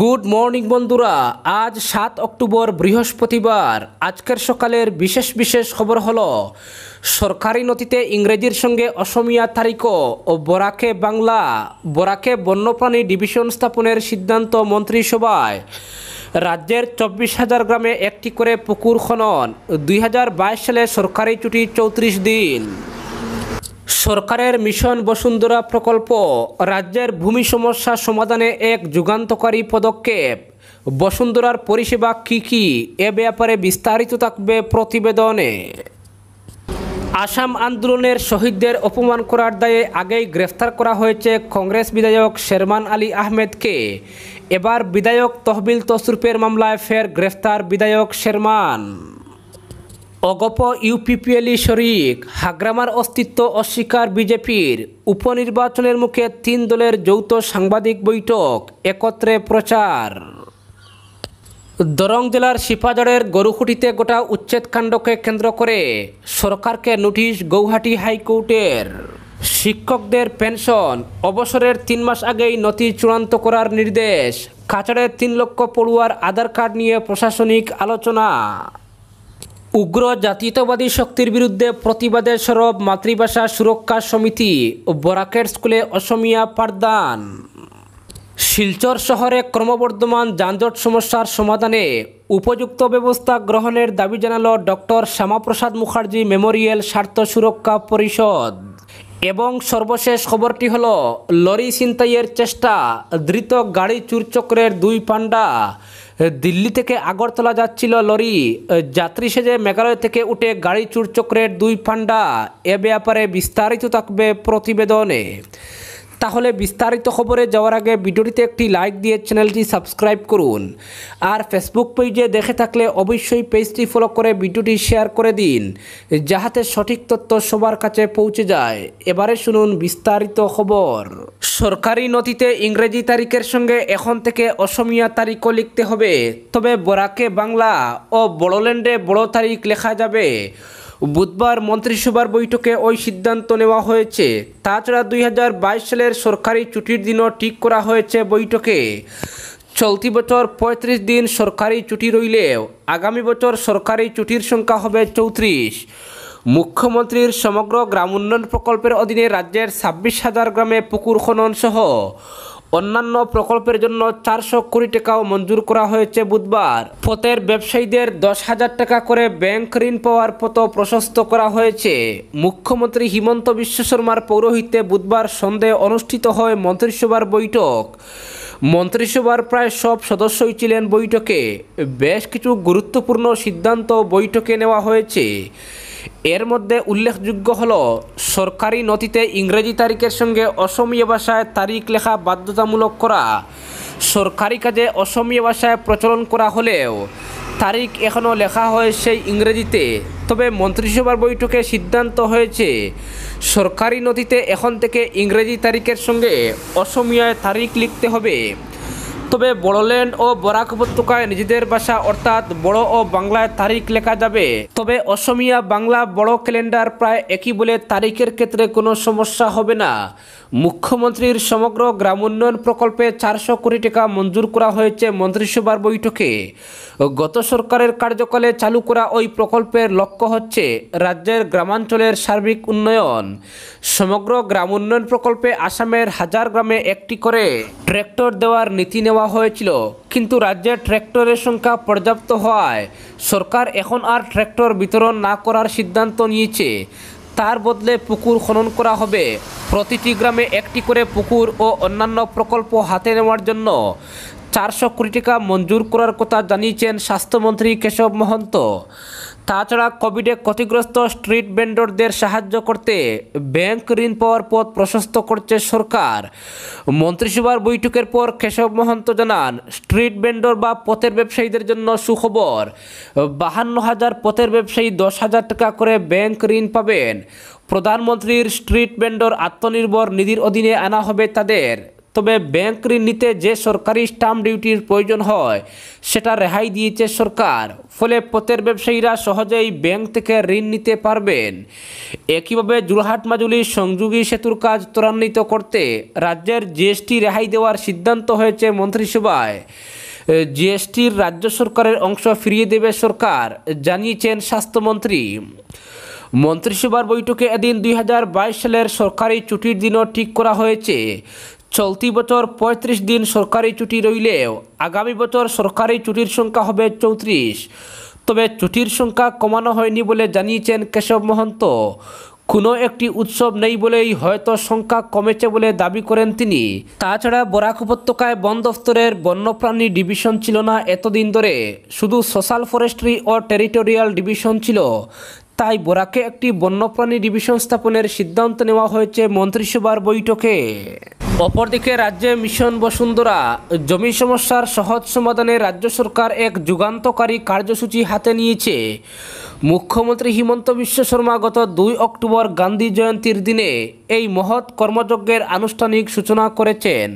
good morning বন্ধুরা আজ সাত অক্টোবর বৃহস্পতিবার আজকের সকালের বিশেষ বিশেষ খবর হলো সরকারি নথিতে ইংরেজির সঙ্গে অসমিয়া তারিখ ও বরাকে বাংলা বরাকে বন্যপ্রাণী ডিভিশন স্থাপনের সিদ্ধান্ত মন্ত্রিসভায় রাজ্যের চব্বিশ হাজার গ্রামে একটি করে পুকুর খনন দুই সালে সরকারি ছুটি চৌত্রিশ দিন সরকারের মিশন বসুন্ধরা প্রকল্প রাজ্যের ভূমি সমস্যা সমাধানে এক যুগান্তকারী পদক্ষেপ বসুন্ধরার পরিষেবা কি কি এ ব্যাপারে বিস্তারিত থাকবে প্রতিবেদনে আসাম আন্দোলনের শহীদদের অপমান করার দায়ে আগেই গ্রেফতার করা হয়েছে কংগ্রেস বিধায়ক শেরমান আলী আহমেদকে এবার বিধায়ক তহবিল তসরুপের মামলায় ফের গ্রেফতার বিধায়ক শেরমান অগপ ইউপিপিএল শরিক হাগ্রামার অস্তিত্ব অস্বীকার বিজেপির উপনির্বাচনের মুখে তিন দলের যৌথ সাংবাদিক বৈঠক একত্রে প্রচার দরং জেলার সিপাজড়ের গরুখুটিতে গোটা উচ্ছেদকাণ্ডকে কেন্দ্র করে সরকারকে নোটিশ গৌহাটি হাইকোর্টের শিক্ষকদের পেনশন অবসরের তিন মাস আগেই নথি চূড়ান্ত করার নির্দেশ কাছাড়ে তিন লক্ষ পড়ুয়ার আধার কার্ড নিয়ে প্রশাসনিক আলোচনা উগ্র জাতীয়তাবাদী শক্তির বিরুদ্ধে প্রতিবাদের সরব মাতৃভাষা সুরক্ষা সমিতি ও বরাকেট স্কুলে অসমিয়া পাঠদান শিলচর শহরে ক্রমবর্ধমান যানজট সমস্যার সমাধানে উপযুক্ত ব্যবস্থা গ্রহণের দাবি জানাল ডক্টর শ্যামাপ্রসাদ মুখার্জি মেমোরিয়াল স্বার্থ সুরক্ষা পরিষদ এবং সর্বশেষ খবরটি হল লরি সিন্তাইয়ের চেষ্টা ধৃত গাড়ি চুরচক্রের দুই পাণ্ডা দিল্লি থেকে আগরতলা যাচ্ছিল লরি যাত্রী সেজে মেঘালয় থেকে উঠে গাড়ি চুরচক্রের দুই ফান্ডা এ ব্যাপারে বিস্তারিত থাকবে প্রতিবেদনে তাহলে বিস্তারিত খবরে যাওয়ার আগে ভিডিওটিতে একটি লাইক দিয়ে চ্যানেলটি সাবস্ক্রাইব করুন আর ফেসবুক পেজে দেখে থাকলে অবশ্যই পেজটি ফলো করে ভিডিওটি শেয়ার করে দিন যাহাতে সঠিক তথ্য সবার কাছে পৌঁছে যায় এবারে শুনুন বিস্তারিত খবর সরকারি নথিতে ইংরেজি তারিখের সঙ্গে এখন থেকে অসমিয়া তারিখও লিখতে হবে তবে বরাকে বাংলা ও বড়োল্যান্ডে বড় তারিখ লেখা যাবে বুধবার মন্ত্রিসভার বৈঠকে ওই সিদ্ধান্ত নেওয়া হয়েছে তাছাড়া দুই সালের সরকারি ছুটির দিনও ঠিক করা হয়েছে বৈঠকে চলতি বছর পঁয়ত্রিশ দিন সরকারি ছুটি রইলেও আগামী বছর সরকারি ছুটির সংখ্যা হবে চৌত্রিশ মুখ্যমন্ত্রীর সমগ্র গ্রাম উন্নয়ন প্রকল্পের অধীনে রাজ্যের ছাব্বিশ হাজার গ্রামে পুকুর খনন সহ অন্যান্য প্রকল্পের জন্য চারশো কোটি টাকাও মঞ্জুর করা হয়েছে বুধবার পথের ব্যবসায়ীদের দশ হাজার টাকা করে ব্যাংক ঋণ পাওয়ার পথ প্রশস্ত করা হয়েছে মুখ্যমন্ত্রী হিমন্ত বিশ্ব শর্মার পৌরোহিত্যে বুধবার সন্ধে অনুষ্ঠিত হয় মন্ত্রিসভার বৈঠক মন্ত্রিসভার প্রায় সব সদস্যই ছিলেন বৈঠকে বেশ কিছু গুরুত্বপূর্ণ সিদ্ধান্ত বৈঠকে নেওয়া হয়েছে এর মধ্যে উল্লেখযোগ্য হল সরকারি নথিতে ইংরেজি তারিখের সঙ্গে অসমীয়া ভাষায় তারিখ লেখা বাধ্যতামূলক করা সরকারি কাজে অসমীয়া ভাষায় প্রচলন করা হলেও তারিখ এখনও লেখা হয় সেই ইংরেজিতে তবে মন্ত্রিসভার বৈঠকে সিদ্ধান্ত হয়েছে সরকারি নথিতে এখন থেকে ইংরেজি তারিখের সঙ্গে অসমীয়ায় তারিখ লিখতে হবে তবে বড়োল্যান্ড ও বরাক উপত্যকায় নিজেদের ভাষা অর্থাৎ বড় ও বাংলায় তারিখ লেখা যাবে তবে অসমিয়া বাংলা বড় ক্যালেন্ডার প্রায় একই বলে তারিখের ক্ষেত্রে কোনো সমস্যা হবে না মুখ্যমন্ত্রীর সমগ্র গ্রামোন্নয়ন প্রকল্পে চারশো কোটি টাকা মঞ্জুর করা হয়েছে মন্ত্রিসভার বৈঠকে গত সরকারের কার্যকালে চালু করা ওই প্রকল্পের লক্ষ্য হচ্ছে রাজ্যের গ্রামাঞ্চলের সার্বিক উন্নয়ন সমগ্র গ্রাম উন্নয়ন প্রকল্পে আসামের হাজার গ্রামে একটি করে ট্র্যাক্টর দেওয়ার নীতি নেওয়া হয়েছিল কিন্তু রাজ্যে ট্র্যাক্টরের সংখ্যা পর্যাপ্ত হওয়ায় সরকার এখন আর ট্র্যাক্টর বিতরণ না করার সিদ্ধান্ত নিয়েছে তার বদলে পুকুর খনন করা হবে প্রতিটি গ্রামে একটি করে পুকুর ও অন্যান্য প্রকল্প হাতে নেওয়ার জন্য চারশো কোটি টাকা মঞ্জুর করার কথা জানিয়েছেন স্বাস্থ্যমন্ত্রী কেশব মহন্ত তাছাড়া কোভিডে ক্ষতিগ্রস্ত স্ট্রিট ভেন্ডরদের সাহায্য করতে ব্যাংক ঋণ পাওয়ার পথ প্রশস্ত করছে সরকার মন্ত্রিসভার বৈঠকের পর কেশব মহন্ত জানান স্ট্রিট ভেন্ডর বা পথের ব্যবসায়ীদের জন্য সুখবর বাহান্ন হাজার পথের ব্যবসায়ী দশ হাজার টাকা করে ব্যাংক ঋণ পাবেন প্রধানমন্ত্রীর স্ট্রিট ভেন্ডর আত্মনির্ভর নিধির অধীনে আনা হবে তাদের তবে ব্যাংক ঋণ নিতে যে সরকারি স্টাম্প ডিউটির প্রয়োজন হয় সেটা রেহাই দিয়েছে সরকার ফলে পথের ব্যবসায়ীরা সহজেই ব্যাংক থেকে ঋণ নিতে পারবেন একইভাবে জুলহাট মাজুলির সংযোগী সেতুর কাজ ত্বরান্বিত করতে রাজ্যের জিএসটি রেহাই দেওয়ার সিদ্ধান্ত হয়েছে মন্ত্রিসভায় জিএসটির রাজ্য সরকারের অংশ ফিরিয়ে দেবে সরকার জানিয়েছেন স্বাস্থ্যমন্ত্রী মন্ত্রিসভার বৈঠকে এদিন দুই সালের সরকারি ছুটির দিনও ঠিক করা হয়েছে চলতি বছর ৩৫ দিন সরকারি ছুটি রইলেও আগামী বছর সরকারি ছুটির সংখ্যা হবে চৌত্রিশ তবে ছুটির সংখ্যা কমানো হয়নি বলে জানিয়েছেন কেশব মহন্ত কোনো একটি উৎসব নেই বলেই হয়তো সংখ্যা কমেছে বলে দাবি করেন তিনি তাছাড়া বরাক উপত্যকায় বন দফতরের বন্যপ্রাণী ডিভিশন ছিল না এতদিন ধরে শুধু সোশ্যাল ফরেস্ট্রি ও টেরিটোরিয়াল ডিভিশন ছিল তাই বোরাকে একটি বন্যপ্রাণী ডিভিশন স্থাপনের সিদ্ধান্ত নেওয়া হয়েছে মন্ত্রিসভার বৈঠকে অপরদিকে রাজ্যে মিশন বসুন্ধরা জমি সমস্যার সহজ সমাধানে রাজ্য সরকার এক যুগান্তকারী কার্যসূচি হাতে নিয়েছে মুখ্যমন্ত্রী হিমন্ত বিশ্ব শর্মা গত দুই অক্টোবর গান্ধী জয়ন্তীর দিনে এই মহৎ কর্মযজ্ঞের আনুষ্ঠানিক সূচনা করেছেন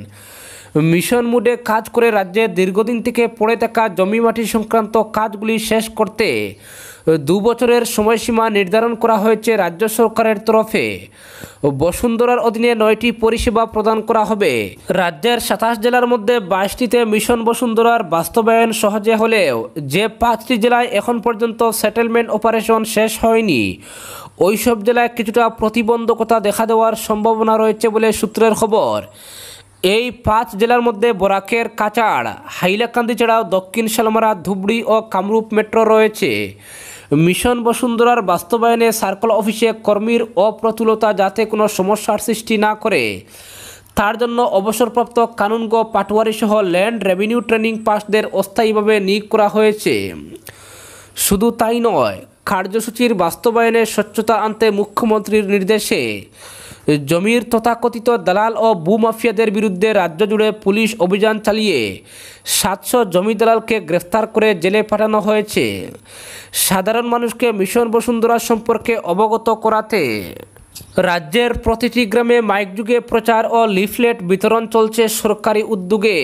মিশন মুডে কাজ করে রাজ্যে দীর্ঘদিন থেকে পড়ে থাকা জমি মাটি সংক্রান্ত কাজগুলি শেষ করতে দু বছরের সময়সীমা নির্ধারণ করা হয়েছে রাজ্য সরকারের তরফে বসুন্ধরার অধীনে নয়টি পরিষেবা প্রদান করা হবে রাজ্যের সাতাশ জেলার মধ্যে বাইশটিতে মিশন বসুন্ধরার বাস্তবায়ন সহজে হলেও যে পাঁচটি জেলায় এখন পর্যন্ত সেটেলমেন্ট অপারেশন শেষ হয়নি ওইসব জেলায় কিছুটা প্রতিবন্ধকতা দেখা দেওয়ার সম্ভাবনা রয়েছে বলে সূত্রের খবর এই পাঁচ জেলার মধ্যে বরাকের কাচাড় হাইলাকান্দি ছাড়াও দক্ষিণ সালমারা ধুবড়ি ও কামরূপ মেট্রো রয়েছে মিশন বসুন্ধরার বাস্তবায়নে সার্কল অফিসে কর্মীর অপ্রতুলতা যাতে কোনো সমস্যার সৃষ্টি না করে তার জন্য অবসরপ্রাপ্ত কানুনগো পাটোয়ারি সহ ল্যান্ড রেভিনিউ ট্রেনিং পাসদের অস্থায়ীভাবে নিয়োগ করা হয়েছে শুধু তাই নয় কার্যসূচির বাস্তবায়নে স্বচ্ছতা আনতে মুখ্যমন্ত্রীর নির্দেশে জমির তথাকথিত দালাল ও ভূমাফিয়াদের বিরুদ্ধে রাজ্য জুড়ে পুলিশ অভিযান চালিয়ে সাতশো জমি দালালকে গ্রেফতার করে জেলে পাঠানো হয়েছে সাধারণ মানুষকে মিশন বসুন্ধরা সম্পর্কে অবগত করাতে রাজ্যের প্রতিটি গ্রামে মাইক যুগে প্রচার ও লিফলেট বিতরণ চলছে সরকারি উদ্যোগে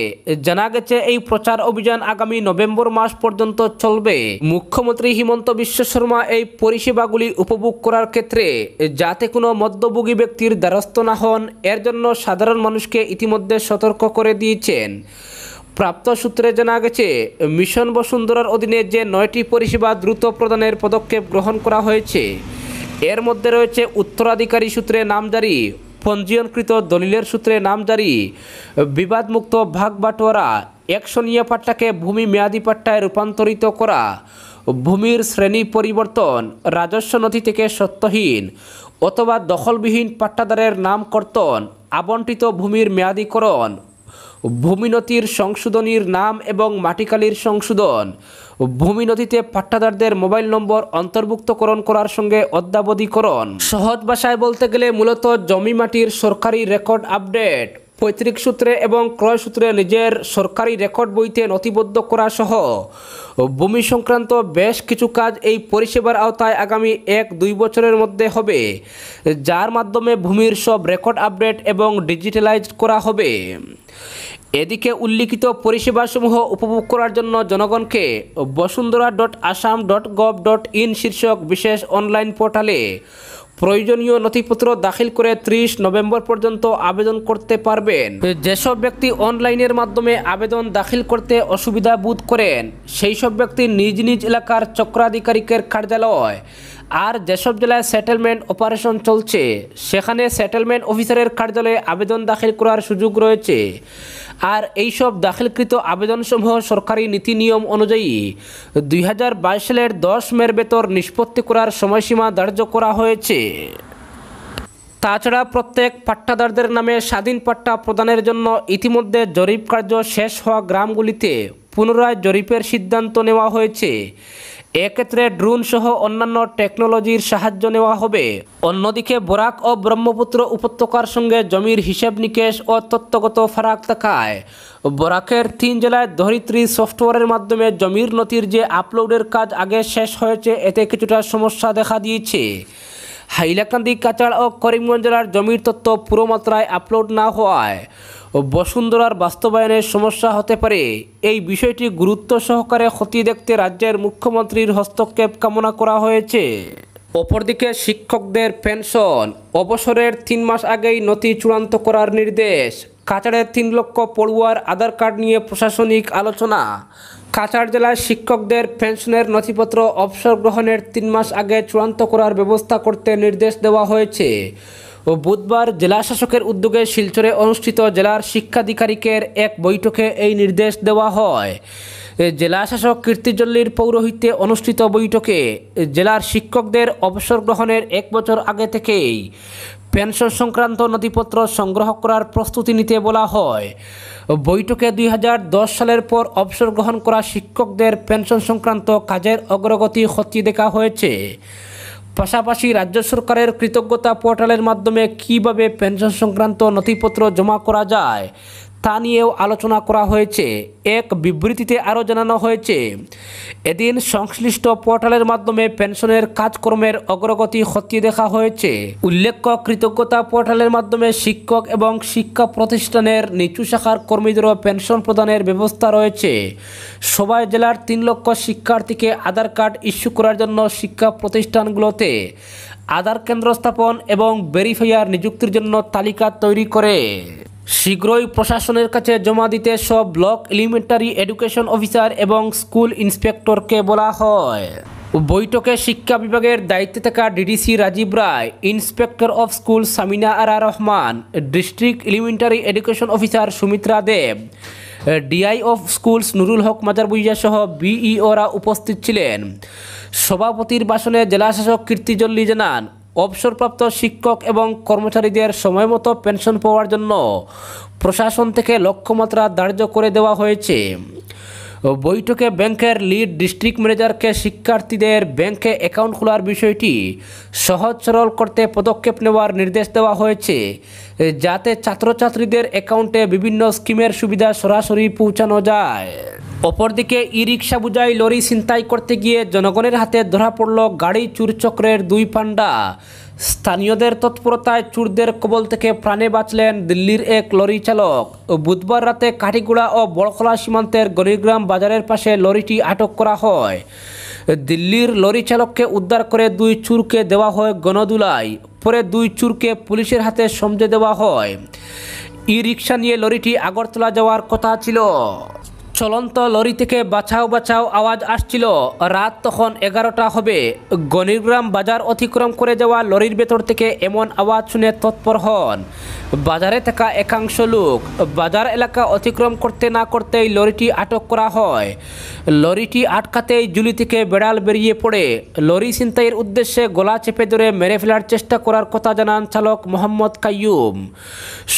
জানা গেছে এই প্রচার অভিযান আগামী নভেম্বর মাস পর্যন্ত চলবে মুখ্যমন্ত্রী হিমন্ত বিশ্ব শর্মা এই পরিষেবাগুলি উপভোগ করার ক্ষেত্রে যাতে কোনো মধ্যভোগী ব্যক্তির দ্বারস্থ না হন এর জন্য সাধারণ মানুষকে ইতিমধ্যে সতর্ক করে দিয়েছেন প্রাপ্ত সূত্রে জানা গেছে মিশন বসুন্ধরার অধীনে যে নয়টি পরিষেবা দ্রুত প্রদানের পদক্ষেপ গ্রহণ করা হয়েছে এর মধ্যে রয়েছে উত্তরাধিকারী সূত্রে নামজারি পঞ্জীয়নকৃত দলিলের সূত্রে নামজারি বিবাদমুক্ত ভাগ বাটোয়ারা একশনীয় পাট্টাকে ভূমি মেয়াদি পাট্টায় রূপান্তরিত করা ভূমির শ্রেণী পরিবর্তন রাজস্ব নথি থেকে সত্যহীন অথবা দখলবিহীন পাট্টাদারের নামকর্তন আবণ্টিত ভূমির মেয়াদীকরণ ভূমিনতির সংশোধনীর নাম এবং মাটিকালির সংশোধন ভূমি নদীতে পাট্টাদারদের মোবাইল নম্বর অন্তর্ভুক্তকরণ করার সঙ্গে অদ্যাবধিকরণ সহজ ভাষায় বলতে গেলে মূলত জমি মাটির সরকারি রেকর্ড আপডেট পৈতৃক সূত্রে এবং ক্রয় সূত্রে নিজের সরকারি রেকর্ড বইতে নথিবদ্ধ করা সহ ভূমি সংক্রান্ত বেশ কিছু কাজ এই পরিষেবার আওতায় আগামী এক দুই বছরের মধ্যে হবে যার মাধ্যমে ভূমির সব রেকর্ড আপডেট এবং ডিজিটালাইজড করা হবে এদিকে উল্লিখিত পরিষেবাসমূহ উপভোগ করার জন্য জনগণকে Basundhara dot Assam dot gov dot in শীর্ষক বিশেষ অনলাইন পোর্টালে প্রয়োজনীয় নথিপত্র দাখিল করে ত্রিশ নভেম্বর পর্যন্ত আবেদন করতে পারবেন যেসব ব্যক্তি অনলাইনের মাধ্যমে আবেদন দাখিল করতে অসুবিধা বোধ করেন সেই সব ব্যক্তি নিজ নিজ এলাকার চক্রাধিকারিকের কার্যালয় আর যেসব জেলায় সেটেলমেন্ট অপারেশন চলছে সেখানে সেটেলমেন্ট অফিসারের কার্যালয়ে আবেদন দাখিল করার সুযোগ রয়েছে আর এইসব দাখিলকৃত আবেদনসমূহ সরকারি নীতি নিয়ম অনুযায়ী দুই হাজার বাইশ সালের দশ মের বেতর নিষ্পত্তি করার সময়সীমা ধার্য করা হয়েছে তাছাড়া প্রত্যেক পাট্টাদারদের নামে স্বাধীন পাট্টা প্রদানের জন্য ইতিমধ্যে জরিপ কার্য শেষ হওয়া গ্রামগুলিতে পুনরায় জরিপের সিদ্ধান্ত নেওয়া হয়েছে এক্ষেত্রে ড্রোন সহ অন্যান্য টেকনোলজির সাহায্য নেওয়া হবে অন্যদিকে বরাক ও ব্রহ্মপুত্র উপত্যকার সঙ্গে জমির হিসেব নিকেশ ও তত্ত্বগত ফারাক থাকায় বরাকের তিন জেলায় ধরিত্রী সফটওয়্যারের মাধ্যমে জমির নথির যে আপলোডের কাজ আগে শেষ হয়েছে এতে কিছুটা সমস্যা দেখা দিয়েছে হাইলাকান্দি কাচাড় ও করিমগঞ্জ জেলার জমির তথ্য পুরো মাত্রায় আপলোড না হওয়ায় বসুন্ধরার বাস্তবায়নের সমস্যা হতে পারে এই বিষয়টি গুরুত্ব সহকারে ক্ষতি দেখতে রাজ্যের মুখ্যমন্ত্রীর হস্তক্ষেপ কামনা করা হয়েছে অপরদিকে শিক্ষকদের পেনশন অবসরের তিন মাস আগেই নথি চূড়ান্ত করার নির্দেশ কাছাড়ের তিন লক্ষ পড়ুয়ার আধার কার্ড নিয়ে প্রশাসনিক আলোচনা কাছাড় জেলার শিক্ষকদের পেনশনের নথিপত্র অবসর গ্রহণের তিন মাস আগে চূড়ান্ত করার ব্যবস্থা করতে নির্দেশ দেওয়া হয়েছে ও বুধবার জেলা শাসকের উদ্যোগে শিলচরে অনুষ্ঠিত জেলার শিক্ষাধিকারিকের এক বৈঠকে এই নির্দেশ দেওয়া হয় জেলা শাসক কীর্তিজল্লির পৌরোহিত্যে অনুষ্ঠিত বৈঠকে জেলার শিক্ষকদের অবসর গ্রহণের এক বছর আগে থেকেই পেনশন সংক্রান্ত নথিপত্র সংগ্রহ করার প্রস্তুতি নিতে বলা হয় বৈঠকে দুই সালের পর অবসর গ্রহণ করা শিক্ষকদের পেনশন সংক্রান্ত কাজের অগ্রগতি খতিয়ে দেখা হয়েছে পাশাপাশি রাজ্য সরকারের কৃতজ্ঞতা পোর্টালের মাধ্যমে কিভাবে পেনশন সংক্রান্ত নথিপত্র জমা করা যায় তা নিয়েও আলোচনা করা হয়েছে এক বিবৃতিতে আরও জানানো হয়েছে এদিন সংশ্লিষ্ট পোর্টালের মাধ্যমে পেনশনের কাজকর্মের অগ্রগতি হতিয়ে দেখা হয়েছে উল্লেখ্য কৃতজ্ঞতা পোর্টালের মাধ্যমে শিক্ষক এবং শিক্ষা প্রতিষ্ঠানের নিচু শাখার কর্মীদেরও পেনশন প্রদানের ব্যবস্থা রয়েছে সবাই জেলার তিন লক্ষ শিক্ষার্থীকে আধার কার্ড ইস্যু করার জন্য শিক্ষা প্রতিষ্ঠানগুলোতে আধার কেন্দ্র স্থাপন এবং ভেরিফাইয়ার নিযুক্তির জন্য তালিকা তৈরি করে শীঘ্রই প্রশাসনের কাছে জমা দিতে সব ব্লক এলিমেন্টারি এডুকেশন অফিসার এবং স্কুল ইন্সপেক্টরকে বলা হয় বৈঠকে শিক্ষা বিভাগের দায়িত্বে থাকা DDC Rajib Roy inspector of school Samina Ara Rahman district elementary education officer Sumitra Deb DI of schools Nurul Haque Mazarbhuiya সহ বিইওরা উপস্থিত ছিলেন সভাপতির বাসনে জেলাশাসক কীর্তিজল্লি জানান অবসরপ্রাপ্ত শিক্ষক এবং কর্মচারীদের সময়মতো পেনশন পাওয়ার জন্য প্রশাসন থেকে লক্ষ্যমাত্রা ধার্য করে দেওয়া হয়েছে বৈঠকে ব্যাংকের লিড ডিস্ট্রিক্ট ম্যানেজারকে শিক্ষার্থীদের ব্যাংকে অ্যাকাউন্ট খোলার বিষয়টি সহজ সরল করতে পদক্ষেপ নেওয়ার নির্দেশ দেওয়া হয়েছে যাতে ছাত্রছাত্রীদের অ্যাকাউন্টে বিভিন্ন স্কিমের সুবিধা সরাসরি পৌঁছানো যায় অপরদিকে ই রিক্সা বুঝাই লরি ছিনতাই করতে গিয়ে জনগণের হাতে ধরা পড়ল গাড়ি চুরচক্রের দুই পান্ডা স্থানীয়দের তৎপরতায় চুরদের কবল থেকে প্রাণে বাঁচলেন দিল্লির এক লরি চালক বুধবার রাতে কাঠিগুড়া ও বড়খলা সীমান্তের গরিগ্রাম বাজারের পাশে লরিটি আটক করা হয় দিল্লির লরি চালককে উদ্ধার করে দুই চুরকে দেওয়া হয় গণদুলাই পরে দুই চুরকে পুলিশের হাতে সমঝে দেওয়া হয় ই রিক্সা নিয়ে লরিটি আগরতলা যাওয়ার কথা ছিল চলন্ত লরি থেকে বাছাও বাছাও আওয়াজ আসছিল রাত তখন এগারোটা হবে গণিরগ্রাম বাজার অতিক্রম করে যাওয়া লরির ভেতর থেকে এমন আওয়াজ শুনে তৎপর হন বাজারে থাকা একাংশ লোক বাজার এলাকা অতিক্রম করতে না করতেই লরিটি আটক করা হয় লরিটি আটকাতেই জুলি থেকে বেড়াল বেরিয়ে পড়ে লরি ছিনতাইয়ের উদ্দেশ্যে গলা চেপে ধরে মেরে ফেলার চেষ্টা করার কথা জানান চালক মোহাম্মদ কাইয়ুম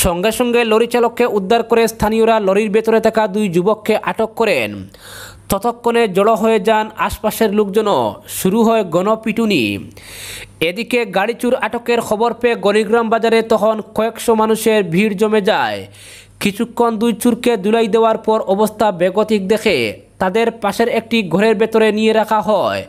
সঙ্গে সঙ্গে লরি চালককে উদ্ধার করে স্থানীয়রা লরির ভেতরে থাকা দুই যুবককে আটক করেন ততক্ষণে জড়ো হয়ে যান আশপাশের লোকজনও শুরু হয় গণপিটুনি এদিকে গাড়িচুর আটকের খবর পেয়ে গণিগ্রাম বাজারে তখন কয়েকশো মানুষের ভিড় জমে যায় কিছুক্ষণ দুই চুরকে দুলাই দেওয়ার পর অবস্থা বেগতিক দেখে তাদের পাশের একটি ঘরের ভেতরে নিয়ে রাখা হয়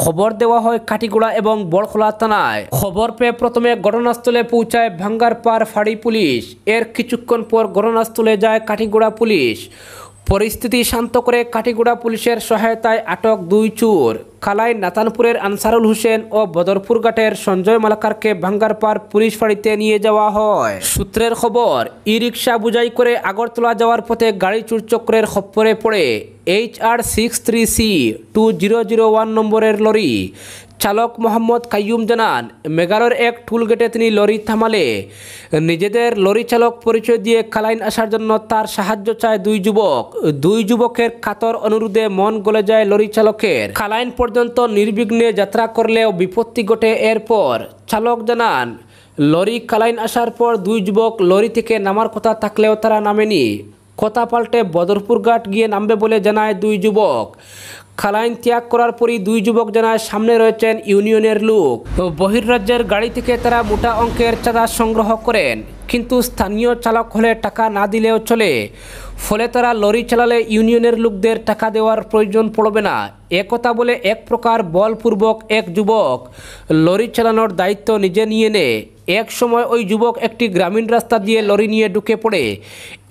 খবর দেওয়া হয় কাটিগোড়া এবং বড়খোলা থানায় খবর পেয়ে প্রথমে ঘটনাস্থলে পৌঁছায় ভাঙ্গারপাড় ফাড়ি পুলিশ এর কিছুক্ষণ পর ঘটনাস্থলে যায় কাটিগোড়া পুলিশ পরিস্থিতি শান্ত করে কাটিগুড়া পুলিশের সহায়তায় আটক দুই চোর খালাই নাতানপুরের আনসারুল হোসেন ও বদরপুরঘাটের সঞ্জয় মালাকারকে ভাঙ্গারপার পুলিশ ফাঁড়িতে নিয়ে যাওয়া হয় সূত্রের খবর ই রিক্সা বুঝাই করে আগরতলা যাওয়ার পথে গাড়ি চুরচক্রের খপ্পরে পড়ে H R six three C two zero zero one নম্বরের লরি চালক মোহাম্মদ কাইয়ুম জানান মেগারোর এক টুলগেটে তিনি লরি থামালে নিজেদের লরি চালক পরিচয় দিয়ে কালাইন আসার জন্য তার সাহায্য চায় দুই যুবক দুই যুবকের কাতর অনুরোধে মন গলে যায় লরি চালকের কালাইন পর্যন্ত নির্বিঘ্নে যাত্রা করলেও বিপত্তি ঘটে এরপর চালক জানান লরি কালাইন আসার পর দুই যুবক লরি থেকে নামার কথা থাকলেও তারা নামেনি কথা পাল্টে বদরপুর ঘাট গিয়ে নামবে বলে জানায় দুই যুবক খালাইন ত্যাগ করার পরই দুই যুবক জানায় সামনে রয়েছেন ইউনিয়নের লোক বহির্রাজ্যের গাড়ি থেকে তারা মোটা অঙ্কের চাঁদা সংগ্রহ করেন কিন্তু স্থানীয় চালক হলে টাকা না দিলেও চলে ফলে তারা লরি চালালে ইউনিয়নের লোকদের টাকা দেওয়ার প্রয়োজন পড়বে না একথা বলে এক প্রকার বলপূর্বক এক যুবক লরি চালানোর দায়িত্ব নিজে নিয়ে নেয় এক সময় ওই যুবক একটি গ্রামীণ রাস্তা দিয়ে লরি নিয়ে ঢুকে পড়ে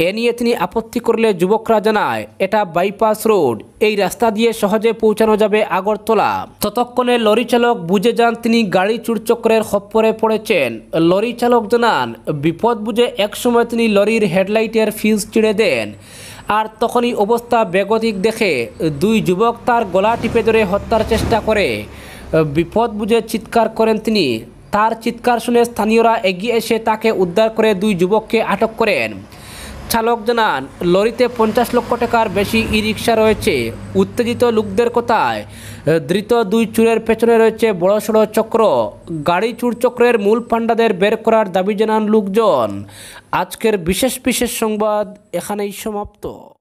এ নিয়ে তিনি আপত্তি করলে যুবকরা জানায় এটা বাইপাস রোড এই রাস্তা দিয়ে সহজে পৌঁছানো যাবে আগরতলা ততক্ষণে লরি চালক বুঝে যান তিনি গাড়ি চুরচক্রের খপ্পরে পড়েছেন লরি চালক জানান বিপদ বুঝে এক সময় তিনি লরির হেডলাইটের ফিউজ চিড়ে দেন আর তখনই অবস্থা বেগতিক দেখে দুই যুবক তার গলা টিপে ধরে হত্যার চেষ্টা করে বিপদ বুঝে চিৎকার করেন তিনি তার চিৎকার শুনে স্থানীয়রা এগিয়ে এসে তাকে উদ্ধার করে দুই যুবককে আটক করেন চালক জানান লরিতে পঞ্চাশ লক্ষ টাকার বেশি ই রিক্সা রয়েছে উত্তেজিত লোকদের কথায় ধৃত দুই চুরের পেছনে রয়েছে বড়সড় চক্র গাড়ি চুর চক্রের মূল পাণ্ডাদের বের করার দাবি জানান লোকজন আজকের বিশেষ বিশেষ সংবাদ এখানেই সমাপ্ত